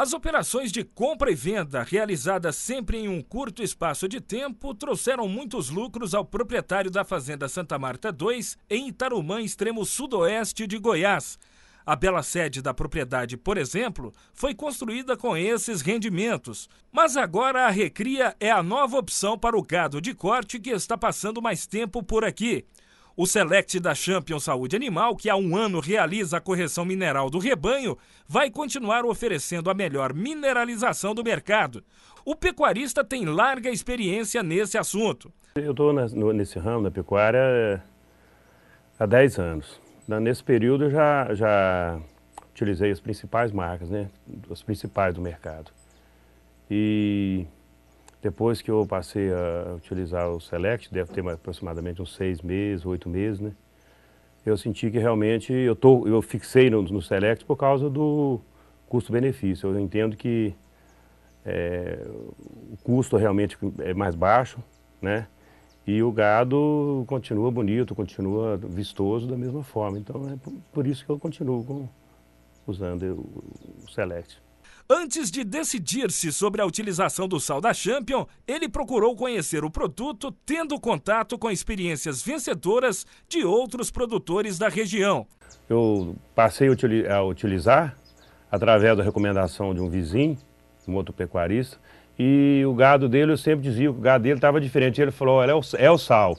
As operações de compra e venda, realizadas sempre em um curto espaço de tempo, trouxeram muitos lucros ao proprietário da Fazenda Santa Marta 2, em Itarumã, extremo sudoeste de Goiás. A bela sede da propriedade, por exemplo, foi construída com esses rendimentos. Mas agora a recria é a nova opção para o gado de corte que está passando mais tempo por aqui. O Select da Champion Saúde Animal, que há um ano realiza a correção mineral do rebanho, vai continuar oferecendo a melhor mineralização do mercado. O pecuarista tem larga experiência nesse assunto. Eu estou nesse ramo da pecuária eh, há 10 anos. Nesse período eu já, já utilizei as principais marcas, né? as principais do mercado. E depois que eu passei a utilizar o Select, deve ter aproximadamente uns seis meses, oito meses, né? Eu senti que realmente eu, tô, eu fixei no, no Select por causa do custo-benefício. Eu entendo que é, o custo realmente é mais baixo, né? E o gado continua bonito, continua vistoso da mesma forma. Então é por isso que eu continuo com, usando o Select. Antes de decidir-se sobre a utilização do sal da Champion, ele procurou conhecer o produto tendo contato com experiências vencedoras de outros produtores da região. Eu passei a utilizar através da recomendação de um vizinho, um outro pecuarista, e o gado dele, eu sempre dizia que o gado dele estava diferente. Ele falou, é o, é o sal.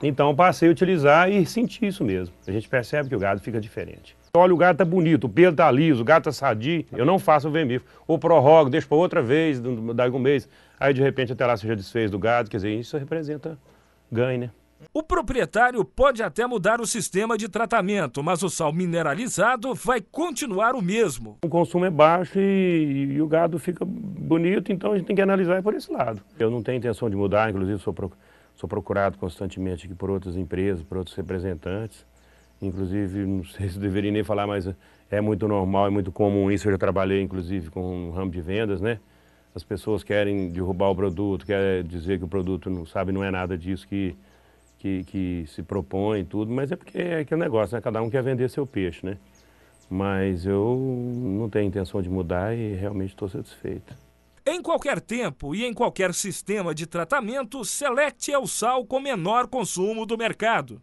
Então passei a utilizar e senti isso mesmo. A gente percebe que o gado fica diferente. Olha, o gato tá bonito, o pelo tá liso, o gato tá sadio, eu não faço o vermífugo. Ou prorrogo, deixo para outra vez, daí um mês. Aí, de repente, até lá você já desfez do gado, quer dizer, isso representa ganho, né? O proprietário pode até mudar o sistema de tratamento, mas o sal mineralizado vai continuar o mesmo. O consumo é baixo e, e o gado fica bonito, então a gente tem que analisar por esse lado. Eu não tenho intenção de mudar, inclusive sou, pro, sou procurado constantemente aqui por outras empresas, por outros representantes. Inclusive, não sei se deveria nem falar, mas é muito normal, é muito comum isso. Eu já trabalhei, inclusive, com o ramo de vendas, né? As pessoas querem derrubar o produto, quer dizer que o produto não sabe, não é nada disso que, que, que se propõe tudo, mas é porque é aquele negócio, né? Cada um quer vender seu peixe, né? Mas eu não tenho intenção de mudar e realmente estou satisfeito. Em qualquer tempo e em qualquer sistema de tratamento, Select é o sal com menor consumo do mercado.